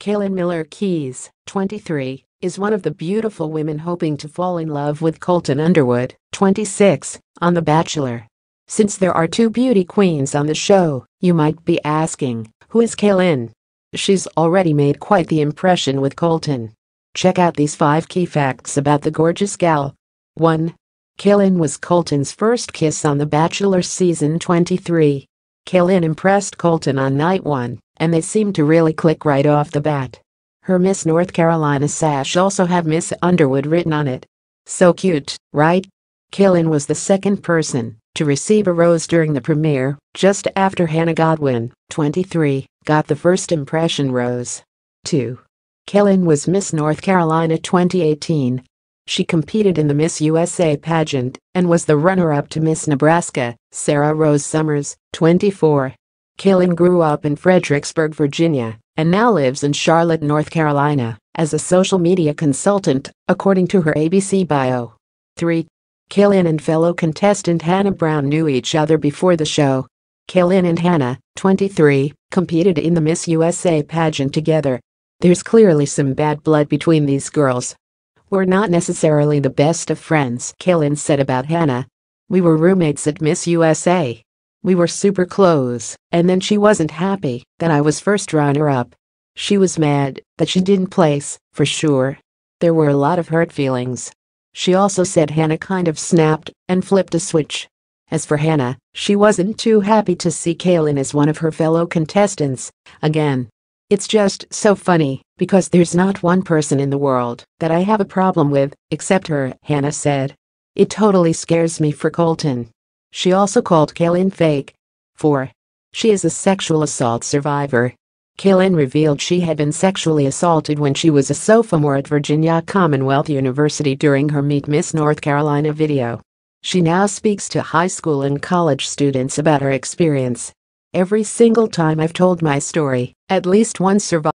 Kaylin Miller Keys, 23, is one of the beautiful women hoping to fall in love with Colton Underwood, 26, on The Bachelor. Since there are two beauty queens on the show, you might be asking, who is Kaylin? She's already made quite the impression with Colton. Check out these five key facts about the gorgeous gal. 1. Kaylin was Colton's first kiss on The Bachelor season 23. Kaylin impressed Colton on night 1 and they seemed to really click right off the bat. Her Miss North Carolina sash also had Miss Underwood written on it. So cute, right? Killen was the second person to receive a rose during the premiere, just after Hannah Godwin, 23, got the first impression rose. 2. Killen was Miss North Carolina 2018. She competed in the Miss USA pageant and was the runner-up to Miss Nebraska, Sarah Rose Summers, 24. Kalin grew up in Fredericksburg, Virginia, and now lives in Charlotte, North Carolina, as a social media consultant, according to her ABC bio. 3. Kalin and fellow contestant Hannah Brown knew each other before the show. Kalin and Hannah, 23, competed in the Miss USA pageant together. There's clearly some bad blood between these girls. We're not necessarily the best of friends, Kalin said about Hannah. We were roommates at Miss USA. We were super close, and then she wasn't happy that I was first runner-up. She was mad that she didn't place, for sure. There were a lot of hurt feelings. She also said Hannah kind of snapped and flipped a switch. As for Hannah, she wasn't too happy to see Kaylin as one of her fellow contestants, again. It's just so funny, because there's not one person in the world that I have a problem with, except her, Hannah said. It totally scares me for Colton. She also called Kaylin fake. 4. She is a sexual assault survivor. Kaylin revealed she had been sexually assaulted when she was a sophomore at Virginia Commonwealth University during her Meet Miss North Carolina video. She now speaks to high school and college students about her experience. Every single time I've told my story, at least one survivor